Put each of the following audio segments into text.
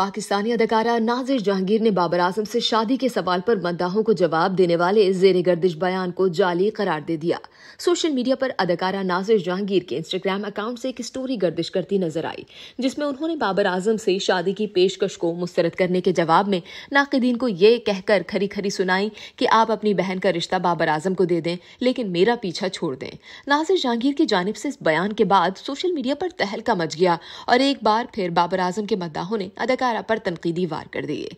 पाकिस्तानी अदाकारा नाजिर जहांगीर ने बाबर आजम से शादी के सवाल पर मद्दाहों को जवाब देने वाले जेर गर्दिश बयान को जाली करार दे दिया सोशल मीडिया पर अदाकारा नाजिर जहांगीर के इंस्टाग्राम अकाउंट से एक स्टोरी गर्दिश करती नजर आई जिसमें उन्होंने बाबर आजम से शादी की पेशकश को मुस्तरद करने के जवाब में नाकदीन को ये कहकर खरी खरी सुनाई कि आप अपनी बहन का रिश्ता बाबर आजम को दे दें लेकिन मेरा पीछा छोड़ दें नाजिर जहांगीर की जानब से इस बयान के बाद सोशल मीडिया पर तहलका मच गया और एक बार फिर बाबर आजम के मद्दाहों ने अदाकार अदारा पर तनकीदी वार कर दिए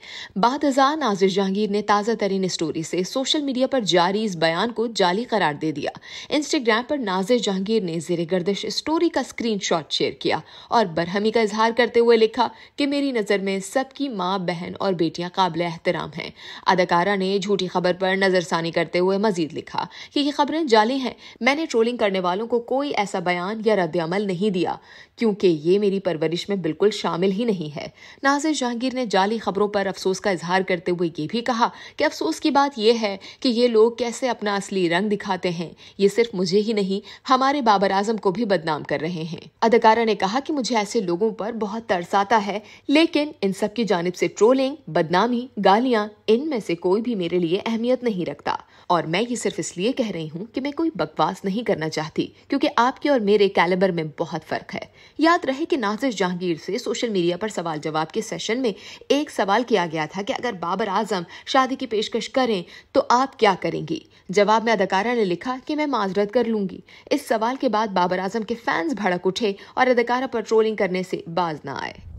बाद हज़ार नाजिर जहांगीर ने ताज़ा तरीन स्टोरी से सोशल मीडिया पर जारी इस बयान को जाली करार दे दिया इंस्टाग्राम पर नाजिर जहांगीर ने जेर गर्दिश स्टोरी का स्क्रीन शेयर किया और बरहमी का इजहार करते हुए लिखा कि मेरी नज़र में सबकी माँ बहन और बेटियां काबिल एहतराम हैं अदाकारा ने झूठी खबर पर नज़रसानी करते हुए मजीद लिखा कि ये खबरें जाली हैं मैंने ट्रोलिंग करने वालों को कोई ऐसा बयान या रद्द अमल नहीं दिया क्योंकि ये मेरी परवरिश में बिल्कुल शामिल ही नहीं है ना नाजिर जहांगीर ने जाली खबरों पर अफसोस का इजहार करते हुए ये भी कहा कि अफसोस की बात यह है कि ये लोग कैसे अपना असली रंग दिखाते हैं ये सिर्फ मुझे ही नहीं हमारे बाबर आजम को भी बदनाम कर रहे हैं अदाकारा ने कहा कि मुझे ऐसे लोगों पर बहुत तरस आता है लेकिन इन सब की जानब से ट्रोलिंग बदनामी गालियां इनमें से कोई भी मेरे लिए अहमियत नहीं रखता और मैं ये सिर्फ इसलिए कह रही हूँ कि मैं कोई बकवास नहीं करना चाहती क्योंकि आपके और मेरे कैलेबर में बहुत फ़र्क है याद रहे कि नाजिर जहांगीर से सोशल मीडिया पर सवाल जवाब के सेशन में एक सवाल किया गया था कि अगर बाबर आजम शादी की पेशकश करें तो आप क्या करेंगी जवाब में अदाकारा ने लिखा कि मैं माजरत कर लूंगी इस सवाल के बाद बाबर आजम के फैंस भड़क उठे और अदाकारा पर ट्रोलिंग करने से बाज ना आए